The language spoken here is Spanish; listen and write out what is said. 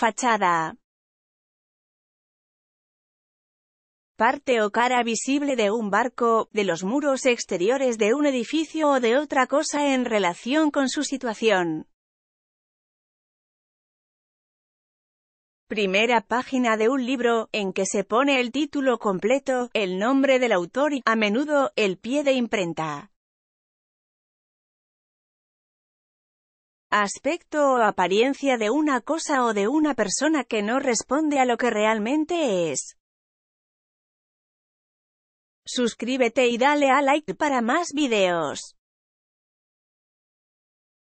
Fachada. Parte o cara visible de un barco, de los muros exteriores de un edificio o de otra cosa en relación con su situación. Primera página de un libro, en que se pone el título completo, el nombre del autor y, a menudo, el pie de imprenta. aspecto o apariencia de una cosa o de una persona que no responde a lo que realmente es. Suscríbete y dale a like para más videos.